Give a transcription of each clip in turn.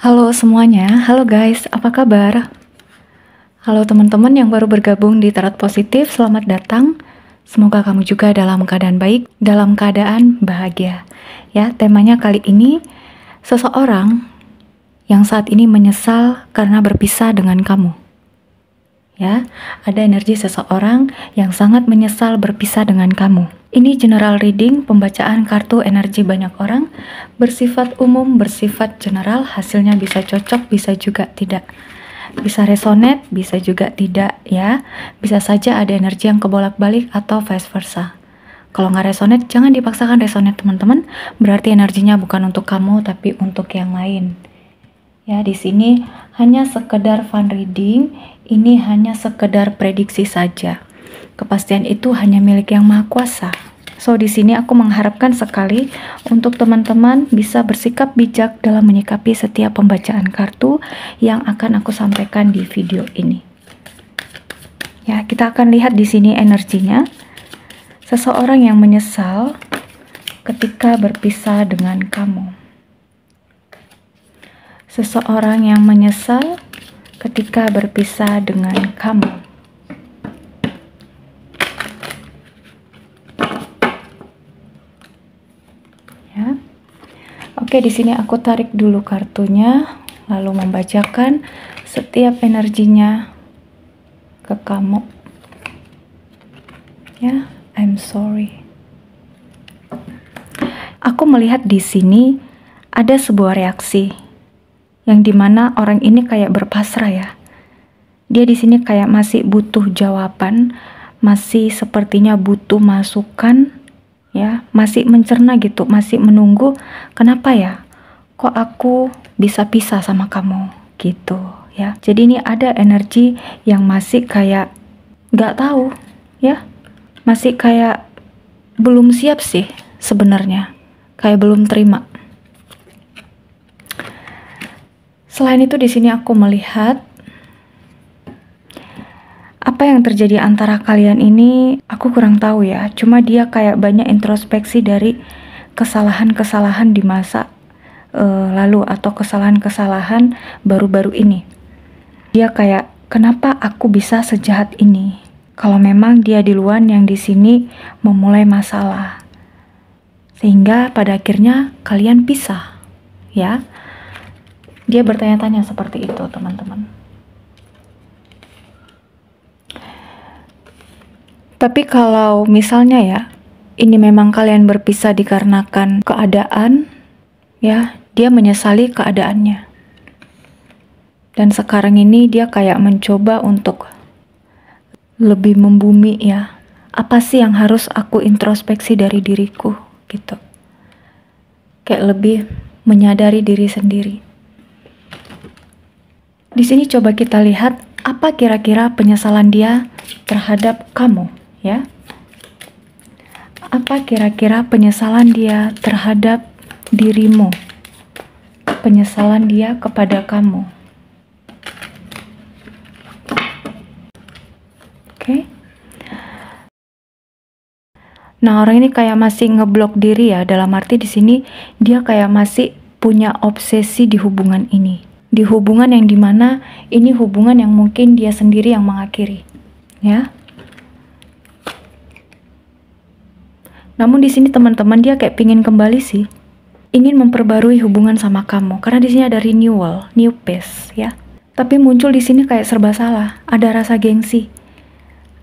Halo semuanya, halo guys, apa kabar? Halo teman-teman yang baru bergabung di Tarot Positif, selamat datang. Semoga kamu juga dalam keadaan baik, dalam keadaan bahagia. Ya, temanya kali ini seseorang yang saat ini menyesal karena berpisah dengan kamu ya. Ada energi seseorang yang sangat menyesal berpisah dengan kamu. Ini general reading pembacaan kartu energi banyak orang, bersifat umum, bersifat general, hasilnya bisa cocok, bisa juga tidak. Bisa resonate, bisa juga tidak ya. Bisa saja ada energi yang kebolak-balik atau vice versa. Kalau nggak resonate, jangan dipaksakan resonate teman-teman. Berarti energinya bukan untuk kamu, tapi untuk yang lain. Ya, di sini hanya sekedar fun reading ini hanya sekedar prediksi saja. Kepastian itu hanya milik Yang Maha Kuasa. So di sini aku mengharapkan sekali untuk teman-teman bisa bersikap bijak dalam menyikapi setiap pembacaan kartu yang akan aku sampaikan di video ini. Ya, kita akan lihat di sini energinya. Seseorang yang menyesal ketika berpisah dengan kamu. Seseorang yang menyesal ketika berpisah dengan kamu. Ya. Oke, di sini aku tarik dulu kartunya, lalu membacakan setiap energinya ke kamu. Ya, I'm sorry. Aku melihat di sini ada sebuah reaksi yang dimana orang ini kayak berpasrah ya. Dia di sini kayak masih butuh jawaban, masih sepertinya butuh masukan, ya, masih mencerna gitu, masih menunggu. Kenapa ya? Kok aku bisa pisah sama kamu gitu ya? Jadi ini ada energi yang masih kayak nggak tahu, ya, masih kayak belum siap sih sebenarnya, kayak belum terima Selain itu di sini aku melihat apa yang terjadi antara kalian ini aku kurang tahu ya. Cuma dia kayak banyak introspeksi dari kesalahan-kesalahan di masa uh, lalu atau kesalahan-kesalahan baru-baru ini. Dia kayak kenapa aku bisa sejahat ini? Kalau memang dia di luar yang di sini memulai masalah. Sehingga pada akhirnya kalian pisah, ya. Dia bertanya-tanya seperti itu, teman-teman. Tapi kalau misalnya ya, ini memang kalian berpisah dikarenakan keadaan, ya, dia menyesali keadaannya. Dan sekarang ini dia kayak mencoba untuk lebih membumi ya. Apa sih yang harus aku introspeksi dari diriku gitu. Kayak lebih menyadari diri sendiri. Di sini coba kita lihat apa kira-kira penyesalan dia terhadap kamu, ya. Apa kira-kira penyesalan dia terhadap dirimu? Penyesalan dia kepada kamu. Oke. Okay. Nah, orang ini kayak masih ngeblok diri ya, dalam arti di sini dia kayak masih punya obsesi di hubungan ini di hubungan yang dimana ini hubungan yang mungkin dia sendiri yang mengakhiri ya namun di sini teman-teman dia kayak pingin kembali sih ingin memperbarui hubungan sama kamu karena di sini ada renewal new pace ya tapi muncul di sini kayak serba salah ada rasa gengsi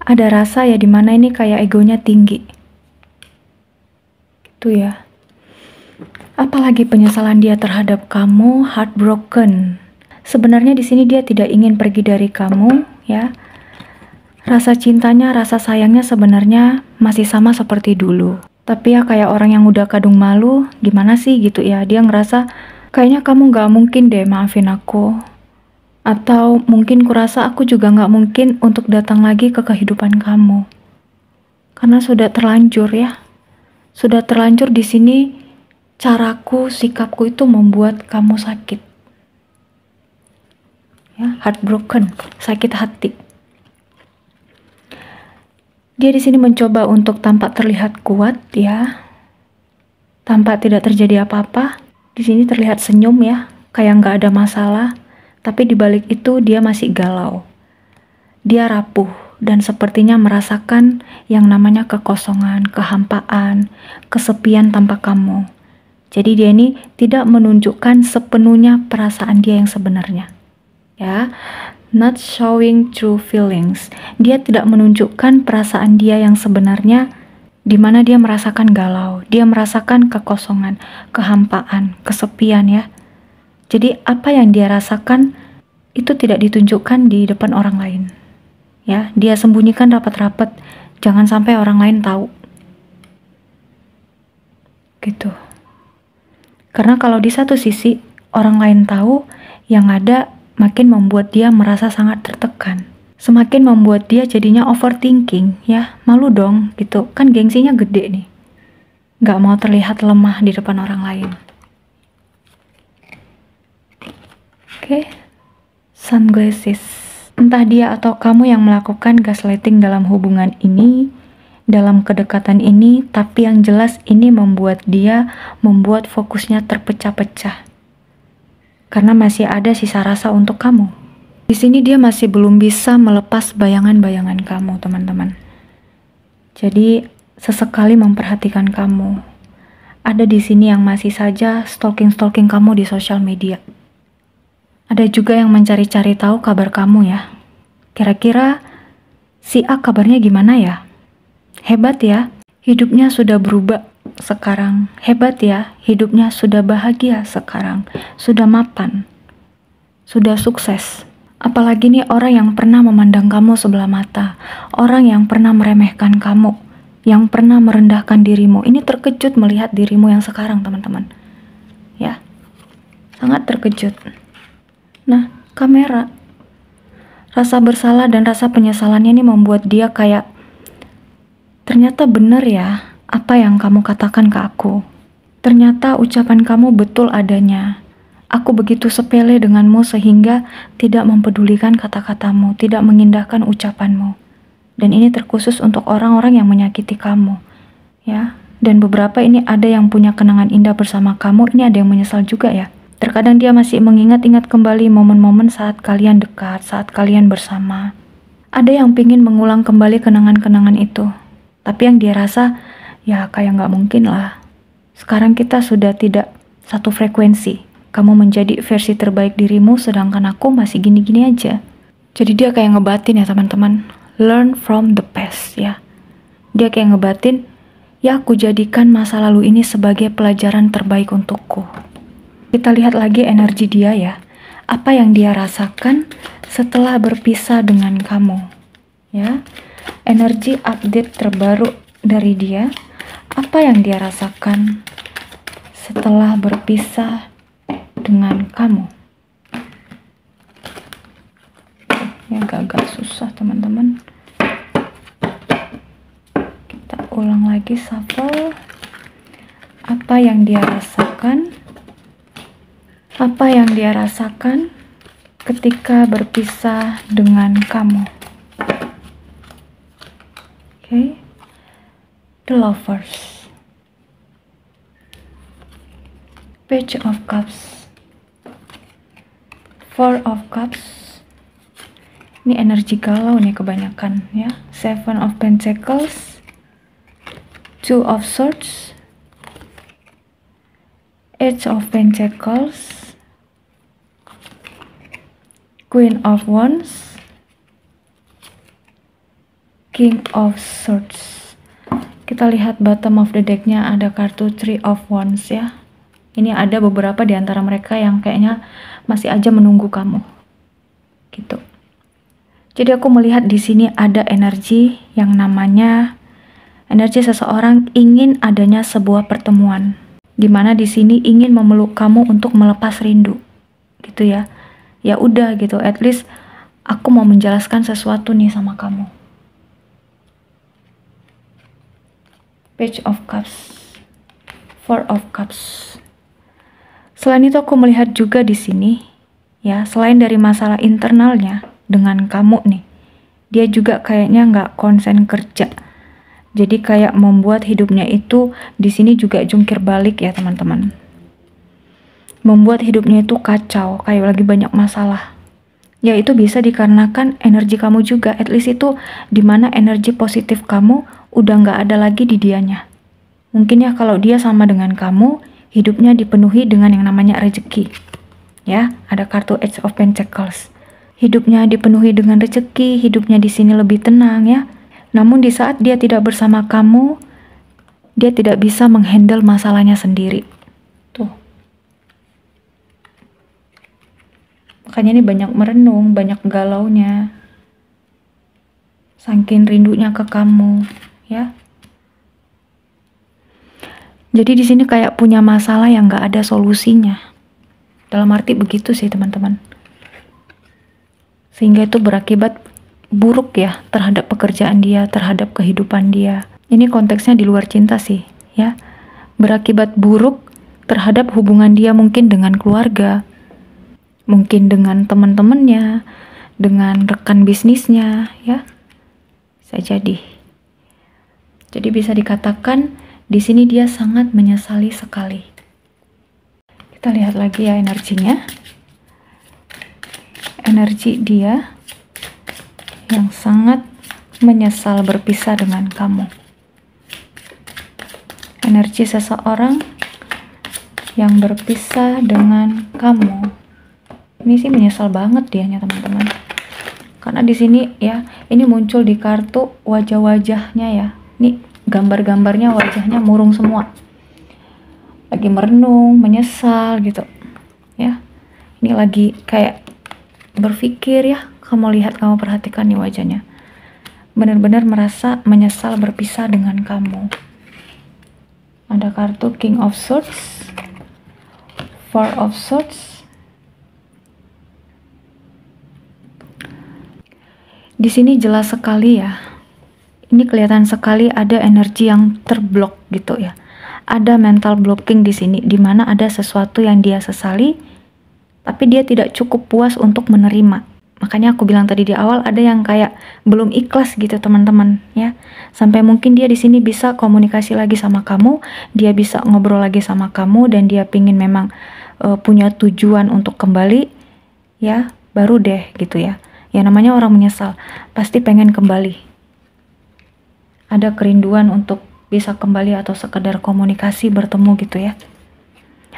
ada rasa ya dimana ini kayak egonya tinggi Itu ya Apalagi penyesalan dia terhadap kamu heartbroken. Sebenarnya di sini dia tidak ingin pergi dari kamu, ya. Rasa cintanya, rasa sayangnya sebenarnya masih sama seperti dulu. Tapi ya kayak orang yang udah kadung malu, gimana sih gitu ya. Dia ngerasa kayaknya kamu gak mungkin deh maafin aku. Atau mungkin kurasa aku juga gak mungkin untuk datang lagi ke kehidupan kamu. Karena sudah terlanjur ya. Sudah terlanjur di sini caraku, sikapku itu membuat kamu sakit. Ya, heartbroken, sakit hati. Dia di sini mencoba untuk tampak terlihat kuat ya. Tampak tidak terjadi apa-apa. Di sini terlihat senyum ya, kayak nggak ada masalah. Tapi di balik itu dia masih galau. Dia rapuh dan sepertinya merasakan yang namanya kekosongan, kehampaan, kesepian tanpa kamu. Jadi dia ini tidak menunjukkan sepenuhnya perasaan dia yang sebenarnya. Ya, not showing true feelings. Dia tidak menunjukkan perasaan dia yang sebenarnya di mana dia merasakan galau, dia merasakan kekosongan, kehampaan, kesepian ya. Jadi apa yang dia rasakan itu tidak ditunjukkan di depan orang lain. Ya, dia sembunyikan rapat-rapat, jangan sampai orang lain tahu. Gitu. Karena kalau di satu sisi orang lain tahu, yang ada makin membuat dia merasa sangat tertekan. Semakin membuat dia jadinya overthinking, ya malu dong gitu, kan gengsinya gede nih. Gak mau terlihat lemah di depan orang lain. Oke, okay. sunglasses. Entah dia atau kamu yang melakukan gaslighting dalam hubungan ini, dalam kedekatan ini, tapi yang jelas ini membuat dia membuat fokusnya terpecah-pecah. Karena masih ada sisa rasa untuk kamu. Di sini dia masih belum bisa melepas bayangan-bayangan kamu, teman-teman. Jadi, sesekali memperhatikan kamu. Ada di sini yang masih saja stalking-stalking kamu di sosial media. Ada juga yang mencari-cari tahu kabar kamu ya. Kira-kira si A kabarnya gimana ya? Hebat ya, hidupnya sudah berubah sekarang. Hebat ya, hidupnya sudah bahagia sekarang. Sudah mapan. Sudah sukses. Apalagi nih orang yang pernah memandang kamu sebelah mata, orang yang pernah meremehkan kamu, yang pernah merendahkan dirimu. Ini terkejut melihat dirimu yang sekarang, teman-teman. Ya. Sangat terkejut. Nah, kamera rasa bersalah dan rasa penyesalannya ini membuat dia kayak Ternyata benar ya apa yang kamu katakan ke aku. Ternyata ucapan kamu betul adanya. Aku begitu sepele denganmu sehingga tidak mempedulikan kata-katamu, tidak mengindahkan ucapanmu. Dan ini terkhusus untuk orang-orang yang menyakiti kamu. Ya, dan beberapa ini ada yang punya kenangan indah bersama kamu, ini ada yang menyesal juga ya. Terkadang dia masih mengingat-ingat kembali momen-momen saat kalian dekat, saat kalian bersama. Ada yang pingin mengulang kembali kenangan-kenangan itu, tapi yang dia rasa, ya kayak nggak mungkin lah. Sekarang kita sudah tidak satu frekuensi. Kamu menjadi versi terbaik dirimu, sedangkan aku masih gini-gini aja. Jadi dia kayak ngebatin ya teman-teman. Learn from the past ya. Dia kayak ngebatin, ya aku jadikan masa lalu ini sebagai pelajaran terbaik untukku. Kita lihat lagi energi dia ya. Apa yang dia rasakan setelah berpisah dengan kamu. Ya energi update terbaru dari dia, apa yang dia rasakan setelah berpisah dengan kamu. Ya agak susah teman-teman. Kita ulang lagi shuffle. Apa yang dia rasakan? Apa yang dia rasakan ketika berpisah dengan kamu? okay the lovers page of cups four of cups ini energi galau nih kebanyakan ya seven of pentacles two of swords eight of pentacles queen of wands King of Swords. Kita lihat bottom of the decknya ada kartu Three of Wands ya. Ini ada beberapa di antara mereka yang kayaknya masih aja menunggu kamu. Gitu. Jadi aku melihat di sini ada energi yang namanya energi seseorang ingin adanya sebuah pertemuan. Gimana di sini ingin memeluk kamu untuk melepas rindu. Gitu ya. Ya udah gitu, at least aku mau menjelaskan sesuatu nih sama kamu Page of Cups. Four of Cups. Selain itu aku melihat juga di sini, ya, selain dari masalah internalnya dengan kamu nih, dia juga kayaknya nggak konsen kerja. Jadi kayak membuat hidupnya itu di sini juga jungkir balik ya teman-teman. Membuat hidupnya itu kacau, kayak lagi banyak masalah. Ya itu bisa dikarenakan energi kamu juga, at least itu dimana energi positif kamu udah nggak ada lagi di dianya. Mungkin ya kalau dia sama dengan kamu, hidupnya dipenuhi dengan yang namanya rezeki. Ya, ada kartu Edge of Pentacles. Hidupnya dipenuhi dengan rezeki, hidupnya di sini lebih tenang ya. Namun di saat dia tidak bersama kamu, dia tidak bisa menghandle masalahnya sendiri. Tuh. Makanya ini banyak merenung, banyak galaunya. Saking rindunya ke kamu ya. Jadi di sini kayak punya masalah yang nggak ada solusinya. Dalam arti begitu sih teman-teman. Sehingga itu berakibat buruk ya terhadap pekerjaan dia, terhadap kehidupan dia. Ini konteksnya di luar cinta sih, ya. Berakibat buruk terhadap hubungan dia mungkin dengan keluarga, mungkin dengan teman-temannya, dengan rekan bisnisnya, ya. Saya jadi. Jadi bisa dikatakan di sini dia sangat menyesali sekali. Kita lihat lagi ya energinya. Energi dia yang sangat menyesal berpisah dengan kamu. Energi seseorang yang berpisah dengan kamu. Ini sih menyesal banget dianya teman-teman. Karena di sini ya, ini muncul di kartu wajah-wajahnya ya. Nih, gambar-gambarnya wajahnya murung semua lagi merenung menyesal gitu ya ini lagi kayak berpikir ya kamu lihat kamu perhatikan nih wajahnya benar-benar merasa menyesal berpisah dengan kamu ada kartu King of Swords Four of Swords di sini jelas sekali ya ini kelihatan sekali ada energi yang terblok gitu ya. Ada mental blocking di sini, di mana ada sesuatu yang dia sesali, tapi dia tidak cukup puas untuk menerima. Makanya aku bilang tadi di awal ada yang kayak belum ikhlas gitu teman-teman ya. Sampai mungkin dia di sini bisa komunikasi lagi sama kamu, dia bisa ngobrol lagi sama kamu dan dia pingin memang uh, punya tujuan untuk kembali ya, baru deh gitu ya. Ya namanya orang menyesal, pasti pengen kembali ada kerinduan untuk bisa kembali atau sekedar komunikasi bertemu gitu ya.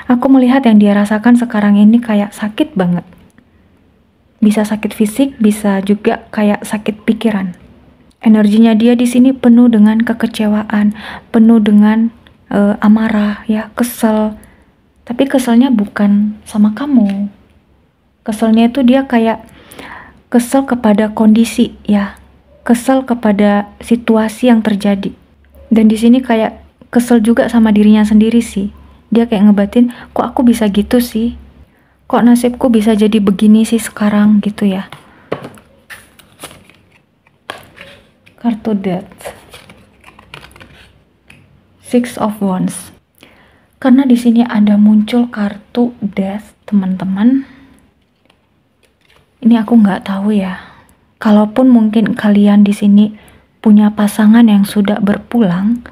Aku melihat yang dia rasakan sekarang ini kayak sakit banget. Bisa sakit fisik, bisa juga kayak sakit pikiran. Energinya dia di sini penuh dengan kekecewaan, penuh dengan uh, amarah, ya kesel. Tapi keselnya bukan sama kamu. Keselnya itu dia kayak kesel kepada kondisi, ya kesel kepada situasi yang terjadi. Dan di sini kayak kesel juga sama dirinya sendiri sih. Dia kayak ngebatin, kok aku bisa gitu sih? Kok nasibku bisa jadi begini sih sekarang gitu ya? Kartu Death. Six of Wands. Karena di sini ada muncul kartu Death, teman-teman. Ini aku nggak tahu ya Kalaupun mungkin kalian di sini punya pasangan yang sudah berpulang,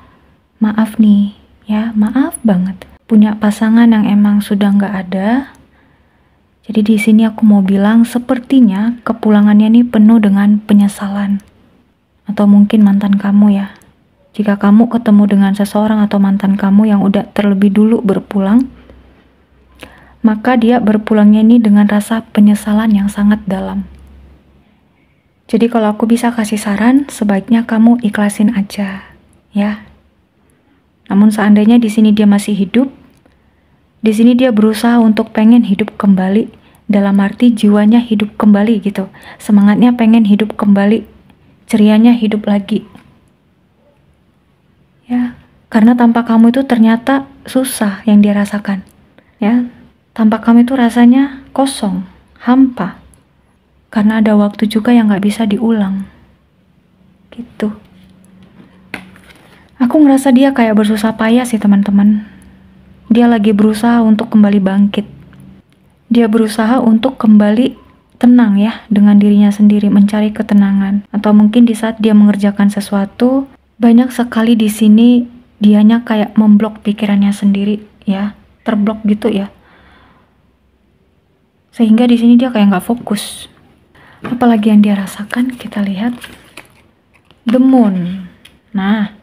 maaf nih ya, maaf banget. Punya pasangan yang emang sudah nggak ada. Jadi di sini aku mau bilang sepertinya kepulangannya ini penuh dengan penyesalan. Atau mungkin mantan kamu ya. Jika kamu ketemu dengan seseorang atau mantan kamu yang udah terlebih dulu berpulang, maka dia berpulangnya ini dengan rasa penyesalan yang sangat dalam. Jadi kalau aku bisa kasih saran, sebaiknya kamu ikhlasin aja, ya. Namun seandainya di sini dia masih hidup, di sini dia berusaha untuk pengen hidup kembali dalam arti jiwanya hidup kembali gitu. Semangatnya pengen hidup kembali, cerianya hidup lagi. Ya, karena tanpa kamu itu ternyata susah yang dia rasakan. Ya, tanpa kamu itu rasanya kosong, hampa karena ada waktu juga yang gak bisa diulang gitu aku ngerasa dia kayak bersusah payah sih teman-teman dia lagi berusaha untuk kembali bangkit dia berusaha untuk kembali tenang ya dengan dirinya sendiri mencari ketenangan atau mungkin di saat dia mengerjakan sesuatu banyak sekali di sini dianya kayak memblok pikirannya sendiri ya terblok gitu ya sehingga di sini dia kayak nggak fokus apalagi yang dia rasakan kita lihat the moon nah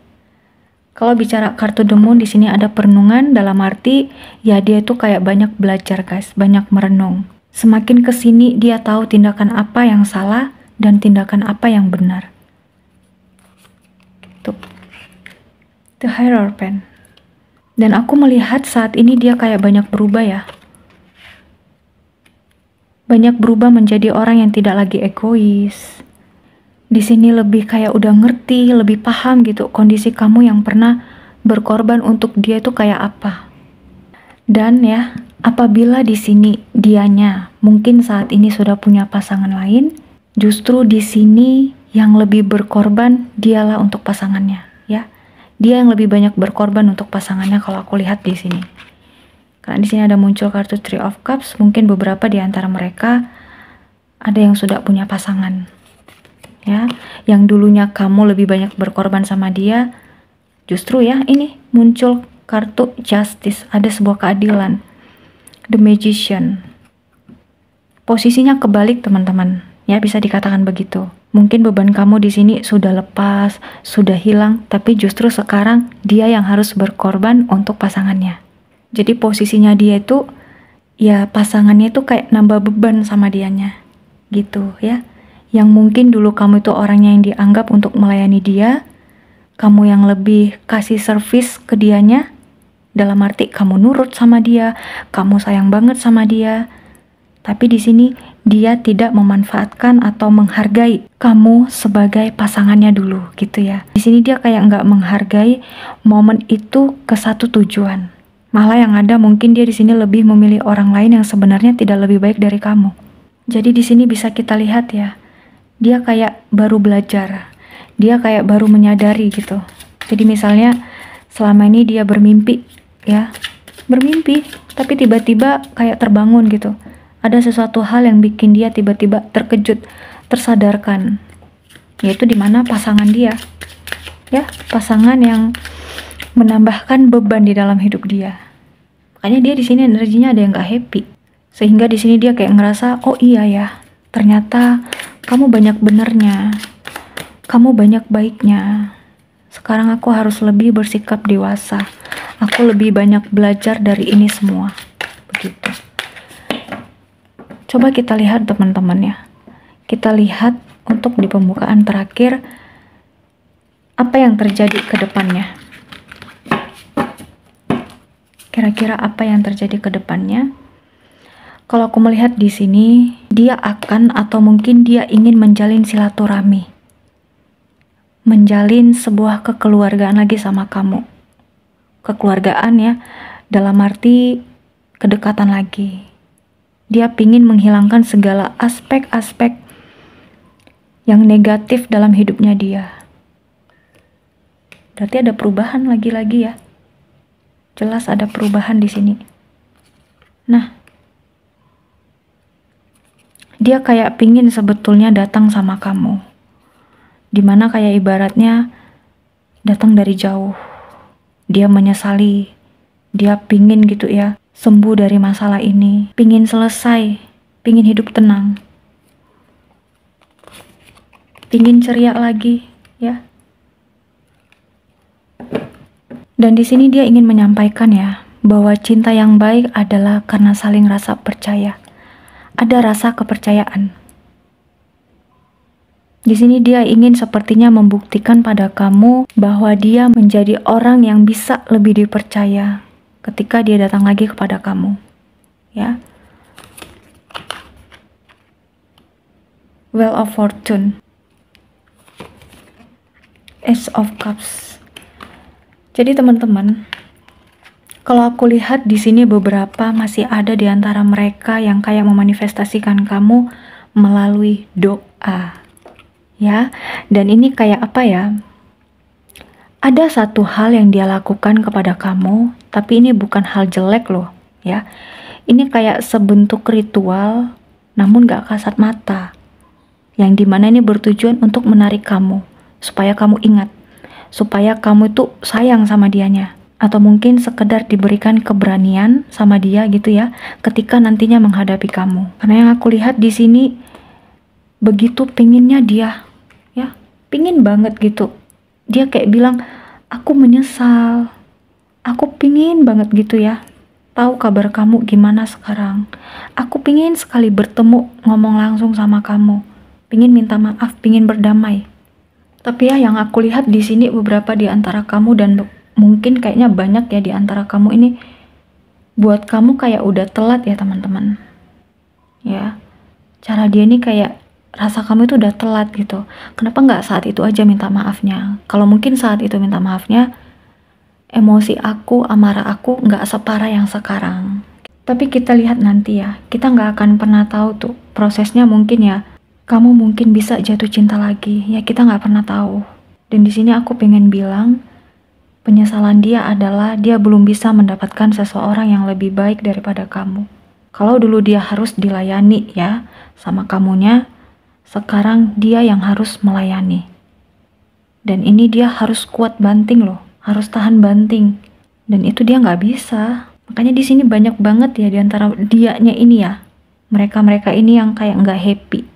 kalau bicara kartu the moon di sini ada perenungan dalam arti ya dia itu kayak banyak belajar guys banyak merenung semakin kesini dia tahu tindakan apa yang salah dan tindakan apa yang benar tuh the hierophant dan aku melihat saat ini dia kayak banyak berubah ya banyak berubah menjadi orang yang tidak lagi egois. Di sini lebih kayak udah ngerti, lebih paham gitu kondisi kamu yang pernah berkorban untuk dia itu kayak apa. Dan ya, apabila di sini dianya mungkin saat ini sudah punya pasangan lain, justru di sini yang lebih berkorban dialah untuk pasangannya, ya. Dia yang lebih banyak berkorban untuk pasangannya kalau aku lihat di sini. Karena di sini ada muncul kartu Three of Cups, mungkin beberapa di antara mereka ada yang sudah punya pasangan. Ya, yang dulunya kamu lebih banyak berkorban sama dia, justru ya ini muncul kartu Justice, ada sebuah keadilan. The Magician. Posisinya kebalik, teman-teman. Ya, bisa dikatakan begitu. Mungkin beban kamu di sini sudah lepas, sudah hilang, tapi justru sekarang dia yang harus berkorban untuk pasangannya. Jadi posisinya dia itu ya pasangannya itu kayak nambah beban sama dianya gitu ya. Yang mungkin dulu kamu itu orangnya yang dianggap untuk melayani dia, kamu yang lebih kasih servis ke dianya, dalam arti kamu nurut sama dia, kamu sayang banget sama dia. Tapi di sini dia tidak memanfaatkan atau menghargai kamu sebagai pasangannya dulu gitu ya. Di sini dia kayak nggak menghargai momen itu ke satu tujuan Malah yang ada mungkin dia di sini lebih memilih orang lain yang sebenarnya tidak lebih baik dari kamu. Jadi di sini bisa kita lihat ya, dia kayak baru belajar, dia kayak baru menyadari gitu. Jadi misalnya selama ini dia bermimpi ya, bermimpi tapi tiba-tiba kayak terbangun gitu. Ada sesuatu hal yang bikin dia tiba-tiba terkejut, tersadarkan. Yaitu dimana pasangan dia, ya pasangan yang menambahkan beban di dalam hidup dia makanya dia di sini energinya ada yang nggak happy sehingga di sini dia kayak ngerasa oh iya ya ternyata kamu banyak benernya kamu banyak baiknya sekarang aku harus lebih bersikap dewasa aku lebih banyak belajar dari ini semua begitu coba kita lihat teman-teman ya kita lihat untuk di pembukaan terakhir apa yang terjadi ke depannya kira-kira apa yang terjadi ke depannya? Kalau aku melihat di sini, dia akan atau mungkin dia ingin menjalin silaturahmi. Menjalin sebuah kekeluargaan lagi sama kamu. Kekeluargaan ya, dalam arti kedekatan lagi. Dia ingin menghilangkan segala aspek-aspek yang negatif dalam hidupnya dia. Berarti ada perubahan lagi-lagi ya. Jelas ada perubahan di sini. Nah, dia kayak pingin sebetulnya datang sama kamu. Dimana kayak ibaratnya datang dari jauh. Dia menyesali. Dia pingin gitu ya, sembuh dari masalah ini. Pingin selesai. Pingin hidup tenang. Pingin ceria lagi, ya. Dan di sini dia ingin menyampaikan ya, bahwa cinta yang baik adalah karena saling rasa percaya. Ada rasa kepercayaan. Di sini dia ingin sepertinya membuktikan pada kamu bahwa dia menjadi orang yang bisa lebih dipercaya ketika dia datang lagi kepada kamu. Ya. Well of Fortune. Ace of Cups. Jadi teman-teman, kalau aku lihat di sini beberapa masih ada di antara mereka yang kayak memanifestasikan kamu melalui doa. Ya, dan ini kayak apa ya? Ada satu hal yang dia lakukan kepada kamu, tapi ini bukan hal jelek loh, ya. Ini kayak sebentuk ritual, namun gak kasat mata. Yang dimana ini bertujuan untuk menarik kamu, supaya kamu ingat supaya kamu itu sayang sama dianya atau mungkin sekedar diberikan keberanian sama dia gitu ya ketika nantinya menghadapi kamu karena yang aku lihat di sini begitu pinginnya dia ya pingin banget gitu dia kayak bilang aku menyesal aku pingin banget gitu ya tahu kabar kamu gimana sekarang. Aku pingin sekali bertemu, ngomong langsung sama kamu. Pingin minta maaf, pingin berdamai. Tapi ya yang aku lihat di sini beberapa di antara kamu dan mungkin kayaknya banyak ya di antara kamu ini buat kamu kayak udah telat ya teman-teman. Ya. Cara dia ini kayak rasa kamu itu udah telat gitu. Kenapa nggak saat itu aja minta maafnya? Kalau mungkin saat itu minta maafnya, emosi aku, amarah aku nggak separah yang sekarang. Tapi kita lihat nanti ya, kita nggak akan pernah tahu tuh prosesnya mungkin ya kamu mungkin bisa jatuh cinta lagi. Ya kita nggak pernah tahu. Dan di sini aku pengen bilang, penyesalan dia adalah dia belum bisa mendapatkan seseorang yang lebih baik daripada kamu. Kalau dulu dia harus dilayani ya sama kamunya, sekarang dia yang harus melayani. Dan ini dia harus kuat banting loh, harus tahan banting. Dan itu dia nggak bisa. Makanya di sini banyak banget ya diantara dianya ini ya. Mereka-mereka ini yang kayak nggak happy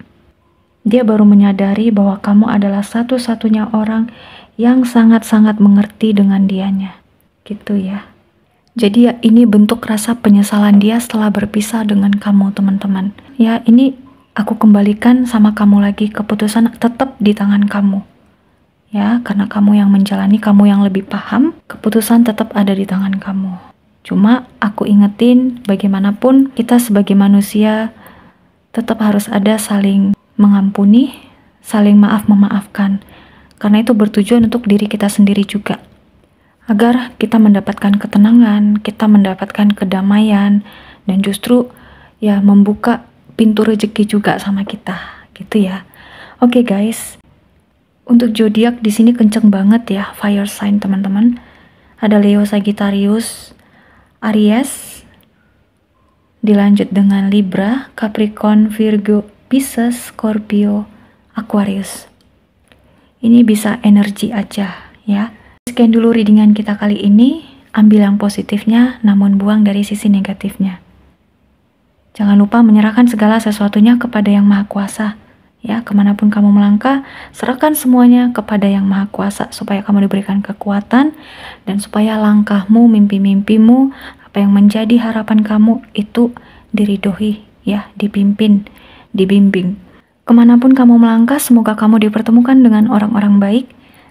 dia baru menyadari bahwa kamu adalah satu-satunya orang yang sangat-sangat mengerti dengan dianya. Gitu ya. Jadi ya ini bentuk rasa penyesalan dia setelah berpisah dengan kamu teman-teman. Ya ini aku kembalikan sama kamu lagi keputusan tetap di tangan kamu. Ya, karena kamu yang menjalani, kamu yang lebih paham, keputusan tetap ada di tangan kamu. Cuma aku ingetin bagaimanapun kita sebagai manusia tetap harus ada saling mengampuni, saling maaf-memaafkan, karena itu bertujuan untuk diri kita sendiri juga. Agar kita mendapatkan ketenangan, kita mendapatkan kedamaian, dan justru ya membuka pintu rezeki juga sama kita, gitu ya. Oke okay guys, untuk zodiak di sini kenceng banget ya fire sign teman-teman. Ada Leo Sagittarius, Aries, dilanjut dengan Libra, Capricorn, Virgo, Pisces, Scorpio, Aquarius. Ini bisa energi aja ya. Sekian dulu readingan kita kali ini. Ambil yang positifnya namun buang dari sisi negatifnya. Jangan lupa menyerahkan segala sesuatunya kepada Yang Maha Kuasa. Ya, kemanapun kamu melangkah, serahkan semuanya kepada Yang Maha Kuasa supaya kamu diberikan kekuatan dan supaya langkahmu, mimpi-mimpimu, apa yang menjadi harapan kamu itu diridohi, ya, dipimpin dibimbing. Kemanapun kamu melangkah, semoga kamu dipertemukan dengan orang-orang baik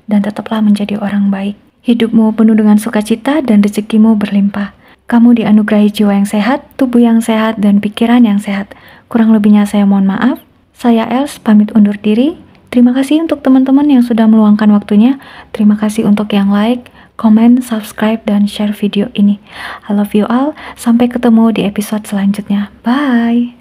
dan tetaplah menjadi orang baik. Hidupmu penuh dengan sukacita dan rezekimu berlimpah. Kamu dianugerahi jiwa yang sehat, tubuh yang sehat, dan pikiran yang sehat. Kurang lebihnya saya mohon maaf. Saya Els, pamit undur diri. Terima kasih untuk teman-teman yang sudah meluangkan waktunya. Terima kasih untuk yang like, comment, subscribe, dan share video ini. I love you all. Sampai ketemu di episode selanjutnya. Bye!